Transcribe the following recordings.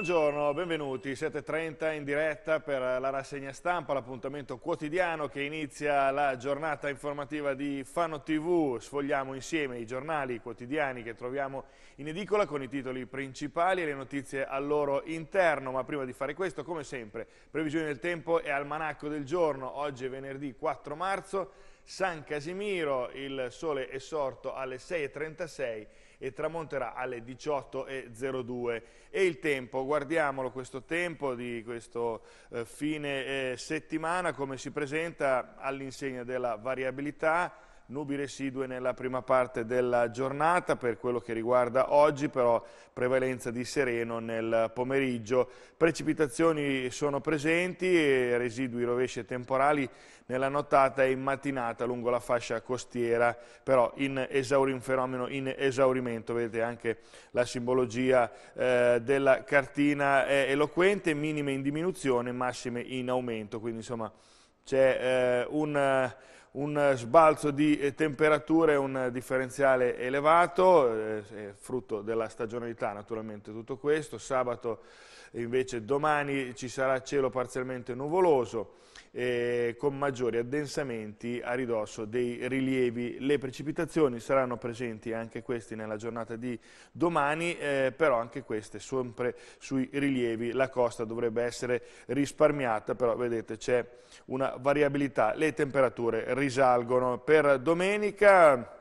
Buongiorno, benvenuti, 7.30 in diretta per la rassegna stampa, l'appuntamento quotidiano che inizia la giornata informativa di Fano TV. Sfogliamo insieme i giornali quotidiani che troviamo in edicola con i titoli principali e le notizie al loro interno, ma prima di fare questo, come sempre, previsioni del tempo e almanacco del giorno. Oggi è venerdì 4 marzo, San Casimiro, il sole è sorto alle 6.36 e tramonterà alle 18.02. E il tempo, guardiamolo questo tempo di questo eh, fine eh, settimana, come si presenta all'insegna della variabilità, nubi residue nella prima parte della giornata per quello che riguarda oggi, però prevalenza di sereno nel pomeriggio. Precipitazioni sono presenti, residui rovesci e temporali nella nottata e in mattinata lungo la fascia costiera, però in esaurim, fenomeno in esaurimento, vedete anche la simbologia eh, della cartina è eloquente, minime in diminuzione, massime in aumento, quindi insomma c'è eh, un un eh, sbalzo di eh, temperature, un eh, differenziale elevato, frutto della stagionalità naturalmente tutto questo, sabato invece domani ci sarà cielo parzialmente nuvoloso, eh, con maggiori addensamenti a ridosso dei rilievi. Le precipitazioni saranno presenti anche questi nella giornata di domani, eh, però anche queste sempre sui rilievi. La costa dovrebbe essere risparmiata, però vedete c'è una variabilità. Le temperature risalgono. Per domenica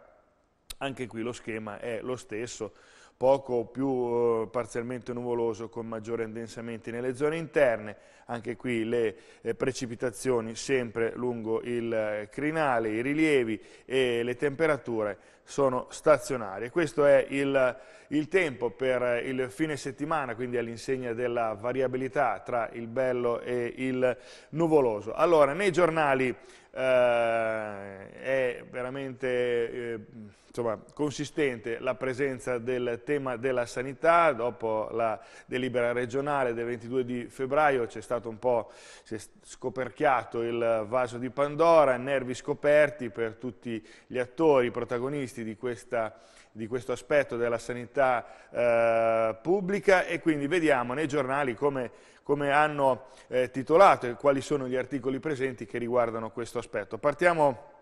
anche qui lo schema è lo stesso poco o più eh, parzialmente nuvoloso con maggiori addensamenti nelle zone interne, anche qui le eh, precipitazioni sempre lungo il eh, crinale, i rilievi e le temperature sono stazionarie. Questo è il, il, tempo per il fine settimana, quindi all'insegna della variabilità tra il bello e il nuvoloso. Allora, nei giornali eh, è veramente eh, insomma, consistente la presenza del tema della sanità, dopo la delibera regionale del 22 di febbraio c'è stato un po' scoperchiato il vaso di Pandora, nervi scoperti per tutti gli attori, i protagonisti, professionisti di, questa, di questo aspetto della sanità eh, pubblica e quindi vediamo nei giornali come, come hanno eh, titolato e quali sono gli articoli presenti che riguardano questo aspetto. Partiamo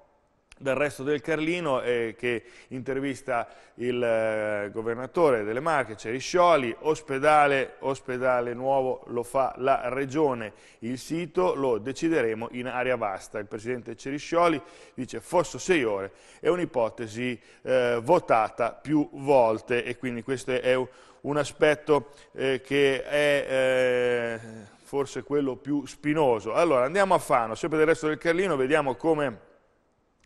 del resto del Carlino eh, che intervista il eh, governatore delle Marche, Ceriscioli, ospedale, ospedale nuovo lo fa la regione, il sito lo decideremo in area vasta, il presidente Ceriscioli dice Fosso 6 ore è un'ipotesi eh, votata più volte e quindi questo è un, un aspetto eh, che è eh, forse quello più spinoso. Allora andiamo a Fano, sempre del resto del Carlino, vediamo come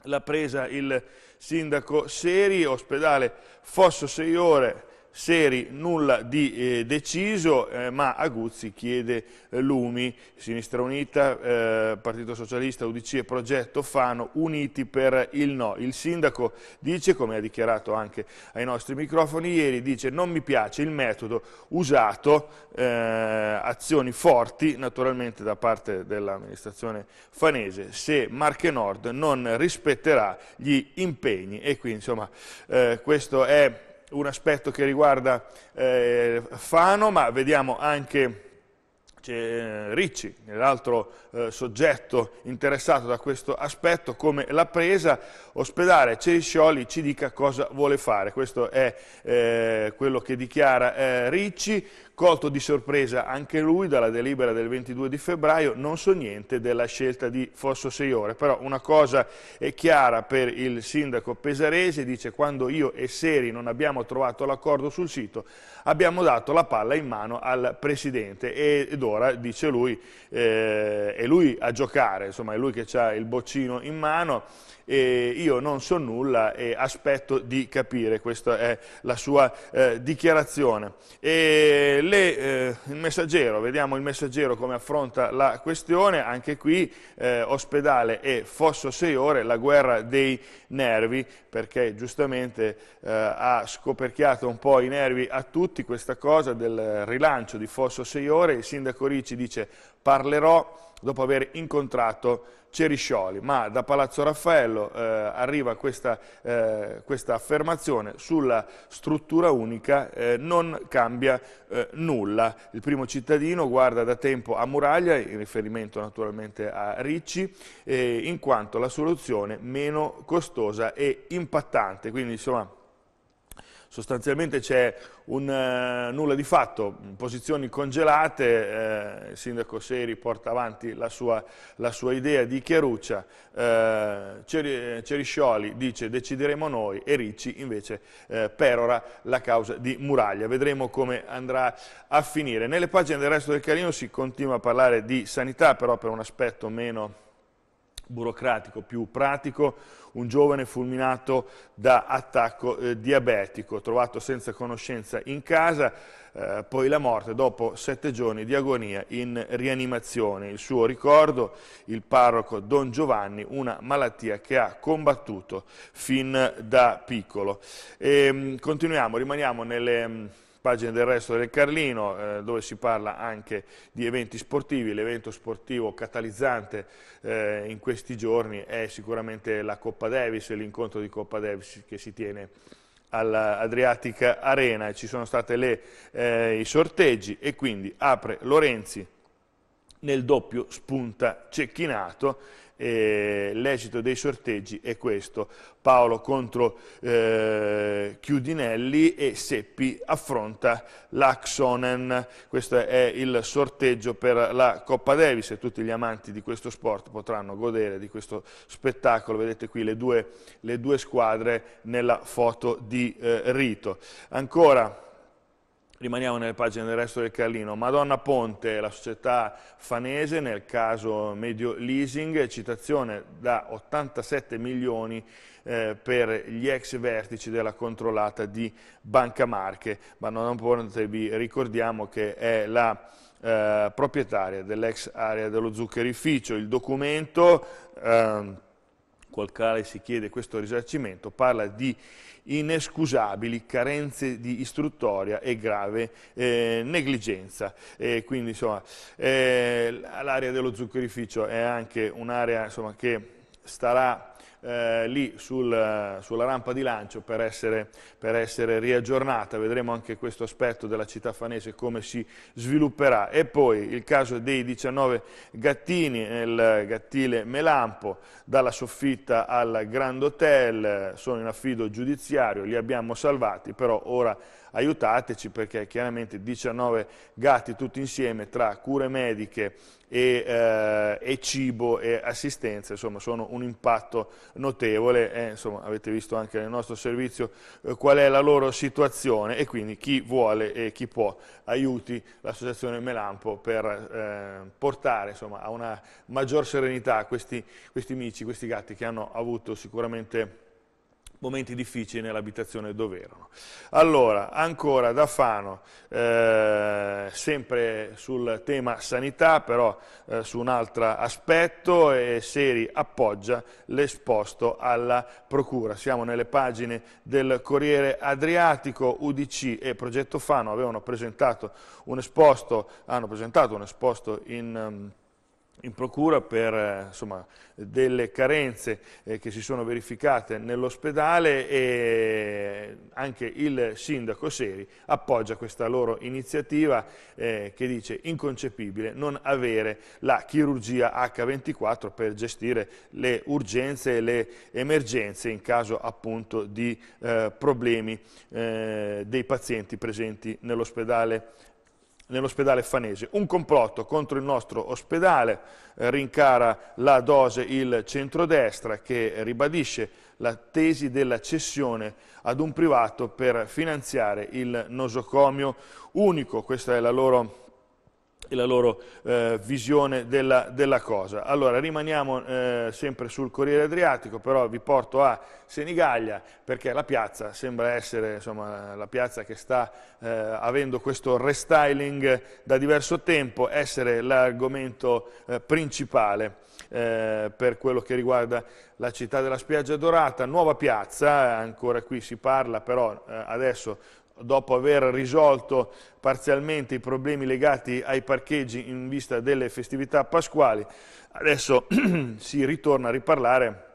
l'ha presa il sindaco Seri, ospedale Fosso 6 ore, Seri nulla di eh, deciso, eh, ma Aguzzi chiede eh, Lumi, Sinistra Unita, eh, Partito Socialista, UDC e Progetto Fano, uniti per il no. Il sindaco dice, come ha dichiarato anche ai nostri microfoni ieri, dice non mi piace il metodo usato, eh, azioni forti naturalmente da parte dell'amministrazione fanese, se Marche Nord non rispetterà gli impegni e qui insomma eh, questo è un aspetto che riguarda eh, Fano, ma vediamo anche eh, Ricci, l'altro eh, soggetto interessato da questo aspetto, come l'ha presa ospedale Ceriscioli ci dica cosa vuole fare. Questo è eh, quello che dichiara eh, Ricci colto di sorpresa anche lui dalla delibera del 22 di febbraio, non so niente della scelta di Fosso Seiore, però una cosa è chiara per il sindaco Pesarese, dice quando io e Seri non abbiamo trovato l'accordo sul sito, abbiamo dato la palla in mano al presidente ed ora, dice lui, eh, è lui a giocare, insomma è lui che ha il boccino in mano, e io non so nulla e aspetto di capire, questa è la sua eh, dichiarazione. E le, eh, il messaggero, vediamo il messaggero come affronta la questione, anche qui eh, ospedale e Fosso 6 ore, la guerra dei nervi, perché giustamente eh, ha scoperchiato un po' i nervi a tutti questa cosa del rilancio di Fosso 6 ore, il sindaco Ricci dice parlerò dopo aver incontrato Ceriscioli, ma da Palazzo Raffaello eh, arriva questa, eh, questa, affermazione sulla struttura unica, eh, non cambia eh, nulla. Il primo cittadino guarda da tempo a Muraglia, in riferimento naturalmente a Ricci, eh, in quanto la soluzione meno costosa e impattante, quindi insomma sostanzialmente c'è un uh, nulla di fatto, posizioni congelate, eh, il sindaco Seri porta avanti la sua, la sua idea di Chiaruccia, eh, eh, Ceriscioli dice decideremo noi e Ricci invece eh, perora la causa di Muraglia, vedremo come andrà a finire. Nelle pagine del resto del Carino si continua a parlare di sanità però per un aspetto meno burocratico, più pratico, un giovane fulminato da attacco eh, diabetico, trovato senza conoscenza in casa, eh, poi la morte dopo sette giorni di agonia in rianimazione. Il suo ricordo, il parroco Don Giovanni, una malattia che ha combattuto fin da piccolo. E, ehm, continuiamo, rimaniamo nelle pagine del resto del Carlino eh, dove si parla anche di eventi sportivi, l'evento sportivo catalizzante eh, in questi giorni è sicuramente la Coppa Davis, l'incontro di Coppa Davis che si tiene all'Adriatic Arena, ci sono stati eh, i sorteggi e quindi apre Lorenzi nel doppio spunta Cecchinato, eh, l'esito dei sorteggi è questo, Paolo contro eh, Chiudinelli e Seppi affronta l'Axonen, questo è il sorteggio per la Coppa Davis e tutti gli amanti di questo sport potranno godere di questo spettacolo, vedete qui le due, le due squadre nella foto di eh, Rito. Ancora Rimaniamo nelle pagine del resto del Carlino. Madonna Ponte, la società fanese, nel caso Medio Leasing, citazione da 87 milioni eh, per gli ex vertici della controllata di Banca Marche. Madonna Ponte, vi ricordiamo che è la eh, proprietaria dell'ex area dello zuccherificio. Il documento... Eh, col quale si chiede questo risarcimento, parla di inescusabili carenze di istruttoria e grave eh, negligenza. E quindi eh, l'area dello zuccherificio è anche un'area che starà eh, lì sul, eh, sulla rampa di lancio per essere, per essere, riaggiornata. Vedremo anche questo aspetto della città fanese come si svilupperà. E poi il caso dei 19 gattini nel gattile Melampo, dalla soffitta al Grand Hotel, eh, sono in affido giudiziario, li abbiamo salvati, però ora aiutateci perché chiaramente 19 gatti tutti insieme tra cure mediche e, eh, e cibo e assistenza, insomma sono un impatto notevole, eh, insomma avete visto anche nel nostro servizio eh, qual è la loro situazione e quindi chi vuole e chi può aiuti l'associazione Melampo per eh, portare insomma, a una maggior serenità questi, questi mici, questi gatti che hanno avuto sicuramente momenti difficili nell'abitazione dove erano. Allora, ancora da Fano, eh, sempre sul tema sanità, però eh, su un altro aspetto, eh, Seri appoggia l'esposto alla Procura. Siamo nelle pagine del Corriere Adriatico, UDC e Progetto Fano avevano presentato un esposto, hanno presentato un esposto in... Um, in procura per eh, insomma, delle carenze eh, che si sono verificate nell'ospedale e anche il sindaco Seri appoggia questa loro iniziativa eh, che dice inconcepibile non avere la chirurgia H24 per gestire le urgenze e le emergenze in caso appunto di problemi dei pazienti presenti nell'ospedale nell'ospedale Fanese. Un complotto contro il nostro ospedale, eh, rincara la dose il centrodestra che ribadisce la tesi della cessione ad un privato per finanziare il nosocomio unico. Questa è la loro e la loro eh, visione della, della, cosa. Allora, rimaniamo eh, sempre sul Corriere Adriatico, però vi porto a Senigallia, perché la piazza sembra essere insomma, la piazza che sta eh, avendo questo restyling da diverso tempo, essere l'argomento eh, principale. Eh, per quello che riguarda la città della spiaggia dorata, nuova piazza, ancora qui si parla però eh, adesso dopo aver risolto parzialmente i problemi legati ai parcheggi in vista delle festività pasquali, adesso si ritorna a riparlare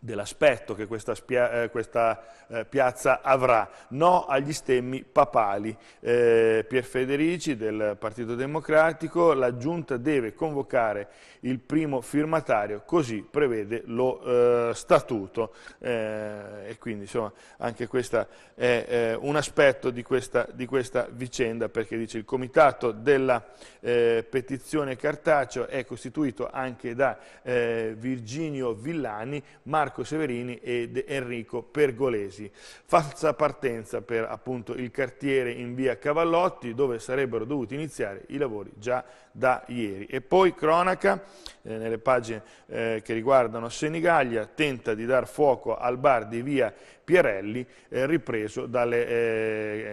dell'aspetto che questa, spia, eh, questa, eh, piazza avrà, no agli stemmi papali. Eh, Pier Federici del Partito Democratico, la Giunta deve convocare il primo firmatario, così prevede lo eh, statuto eh, e quindi insomma anche questo è eh, un aspetto di questa, di questa, vicenda perché dice il comitato della petizione Cartaceo è costituito anche da Virginio Villani, Marco Marco Severini ed Enrico Pergolesi. Falsa partenza per appunto il cartiere in via Cavallotti dove sarebbero dovuti iniziare i lavori già da ieri. E poi cronaca, eh, nelle pagine eh, che riguardano Senigallia, tenta di dar fuoco al bar di via Pierelli, eh, ripreso dalle eh,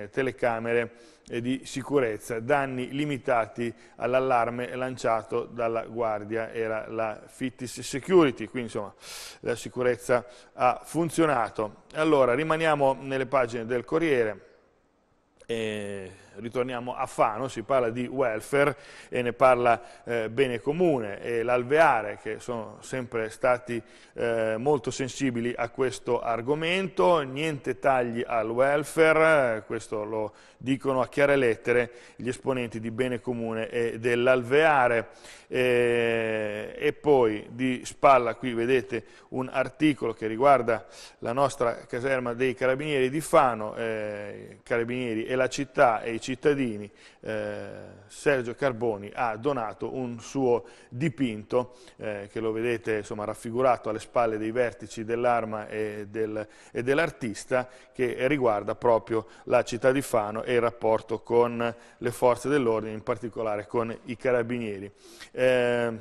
eh, telecamere eh, di sicurezza. Danni limitati all'allarme lanciato dalla guardia, era la Fittis Security, quindi insomma la sicurezza ha funzionato. Allora, rimaniamo nelle pagine del Corriere. Eh, ritorniamo a Fano, si parla di welfare e ne parla eh, Bene Comune e l'Alveare che sono sempre stati eh, molto sensibili a questo argomento, niente tagli al welfare, eh, questo lo dicono a chiare lettere gli esponenti di Bene Comune e dell'Alveare eh, e poi di spalla qui vedete un articolo che riguarda la nostra caserma dei Carabinieri di Fano, eh, Carabinieri e la città e i cittadini, eh, Sergio Carboni ha donato un suo dipinto eh, che lo vedete insomma, raffigurato alle spalle dei vertici dell'arma e, del, e dell'artista che riguarda proprio la città di Fano e il rapporto con le forze dell'ordine, in particolare con i carabinieri. Eh,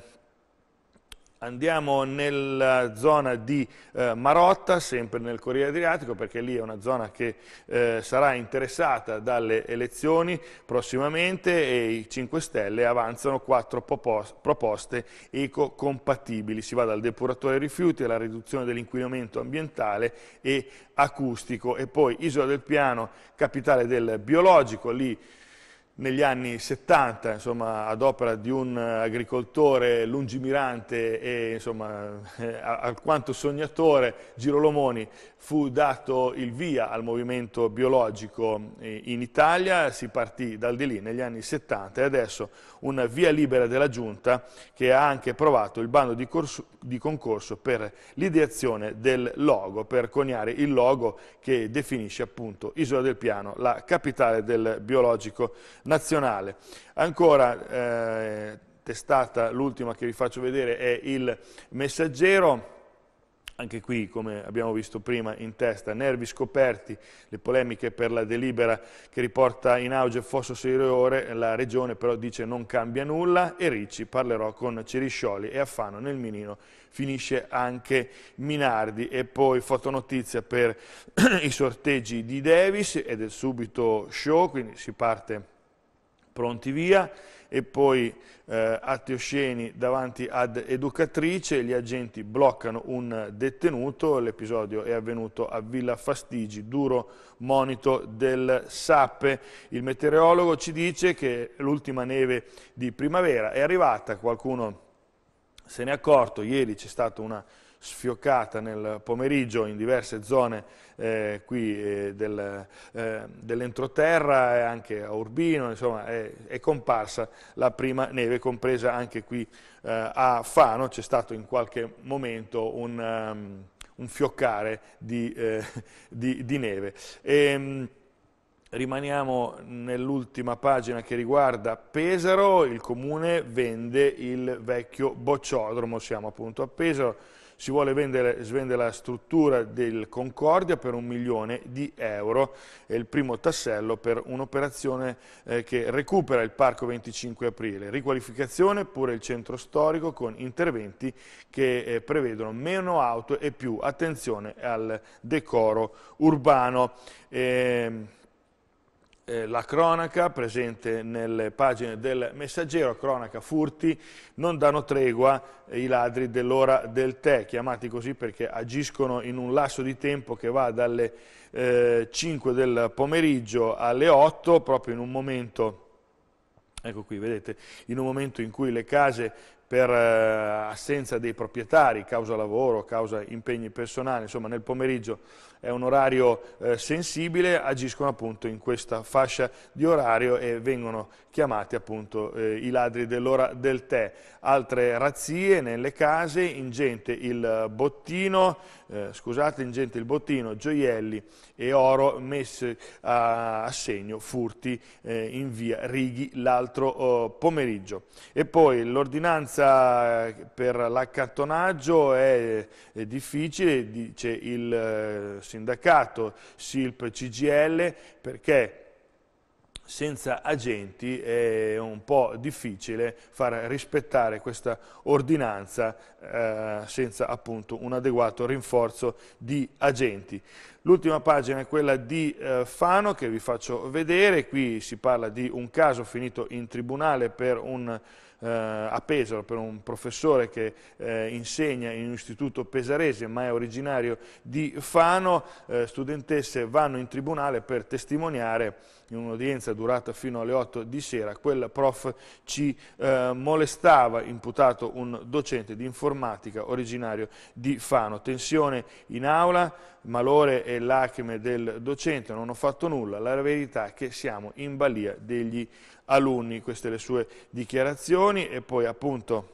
Andiamo nella zona di eh, Marotta, sempre nel Corriere Adriatico, perché lì è una zona che eh, sarà interessata dalle elezioni prossimamente e i 5 Stelle avanzano quattro proposte ecocompatibili. Si va dal depuratore rifiuti alla riduzione dell'inquinamento ambientale e acustico e poi Isola del Piano, capitale del biologico, lì negli anni 70, insomma, ad opera di un agricoltore lungimirante e insomma, eh, alquanto sognatore, Girolomoni, fu dato il via al movimento biologico eh, in Italia, si partì dal di lì negli anni 70 e adesso una via libera della Giunta che ha anche approvato il bando di, corso, di concorso per l'ideazione del logo, per coniare il logo che definisce appunto Isola del Piano, la capitale del biologico nazionale. Ancora, eh, testata, l'ultima che vi faccio vedere è il messaggero, anche qui come abbiamo visto prima in testa, nervi scoperti, le polemiche per la delibera che riporta in auge Fosso Siriore, la regione però dice non cambia nulla e Ricci parlerò con Ceriscioli e Affano nel minino finisce anche Minardi e poi fotonotizia per i sorteggi di Davis ed è subito show, quindi si parte pronti via, e poi eh, atti osceni davanti ad educatrice, gli agenti bloccano un detenuto, l'episodio è avvenuto a Villa Fastigi, duro monito del SAPE. Il meteorologo ci dice che l'ultima neve di primavera è arrivata, qualcuno se n'è accorto, ieri c'è stata una sfioccata nel pomeriggio in diverse zone eh, qui eh, del, eh, dell'entroterra e anche a Urbino, insomma è, è, comparsa la prima neve, compresa anche qui eh, a Fano, c'è stato in qualche momento un, um, un fioccare di, eh, di, di neve. E, ehm, Rimaniamo nell'ultima pagina che riguarda Pesaro, il comune vende il vecchio bocciodromo, siamo appunto a Pesaro, si vuole vendere, svende la struttura del Concordia per un milione di euro, è il primo tassello per un'operazione eh, che recupera il Parco 25 Aprile, riqualificazione pure il centro storico con interventi che eh, prevedono meno auto e più attenzione al decoro urbano. Eh, eh, la cronaca presente nelle pagine del messaggero, cronaca furti, non danno tregua eh, i ladri dell'ora del tè, chiamati così perché agiscono in un lasso di tempo che va dalle eh, 5 del pomeriggio alle 8, proprio in un momento... Ecco qui, vedete, in un momento in cui le case per eh, assenza dei proprietari, causa lavoro, causa impegni personali, insomma nel pomeriggio è un orario eh, sensibile, agiscono appunto in questa fascia di orario e vengono chiamati appunto eh, i ladri dell'ora del tè. Altre razzie nelle case, ingente il bottino, eh, scusate, ingente il bottino, gioielli e oro messi a, a segno, furti eh, in via Righi l'altro oh, pomeriggio. E poi l'ordinanza scelta eh, per l'accattonaggio è, è, difficile, dice il eh, sindacato SILP CGL, perché senza agenti è un po' difficile far rispettare questa ordinanza eh, senza appunto un adeguato rinforzo di agenti. L'ultima pagina è quella di eh, Fano che vi faccio vedere, qui si parla di un caso finito in tribunale per un eh, a Pesaro per un professore che eh, insegna in un istituto pesarese ma è originario di Fano, eh, studentesse vanno in tribunale per testimoniare in un'udienza durata fino alle 8 di sera, quel prof ci eh, molestava, imputato un docente di informatica originario di Fano. Tensione in aula, malore e lacrime del docente, non ho fatto nulla, la verità è che siamo in balia degli alunni, queste le sue dichiarazioni e poi appunto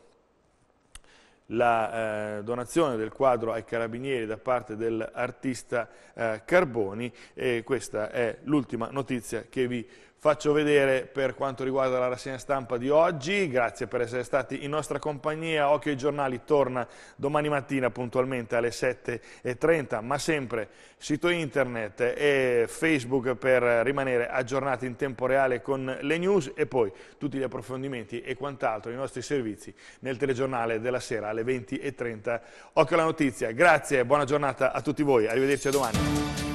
la eh, donazione del quadro ai carabinieri da parte dell'artista eh, Carboni e questa è l'ultima notizia che vi faccio vedere per quanto riguarda la rassegna stampa di oggi. Grazie per essere stati in nostra compagnia. Occhio ai giornali torna domani mattina puntualmente alle 7.30, ma sempre sito internet e Facebook per rimanere aggiornati in tempo reale con le news e poi tutti gli approfondimenti e quant'altro, i nostri servizi nel telegiornale della sera alle 20.30. Occhio alla notizia. Grazie, e buona giornata a tutti voi. Arrivederci a domani.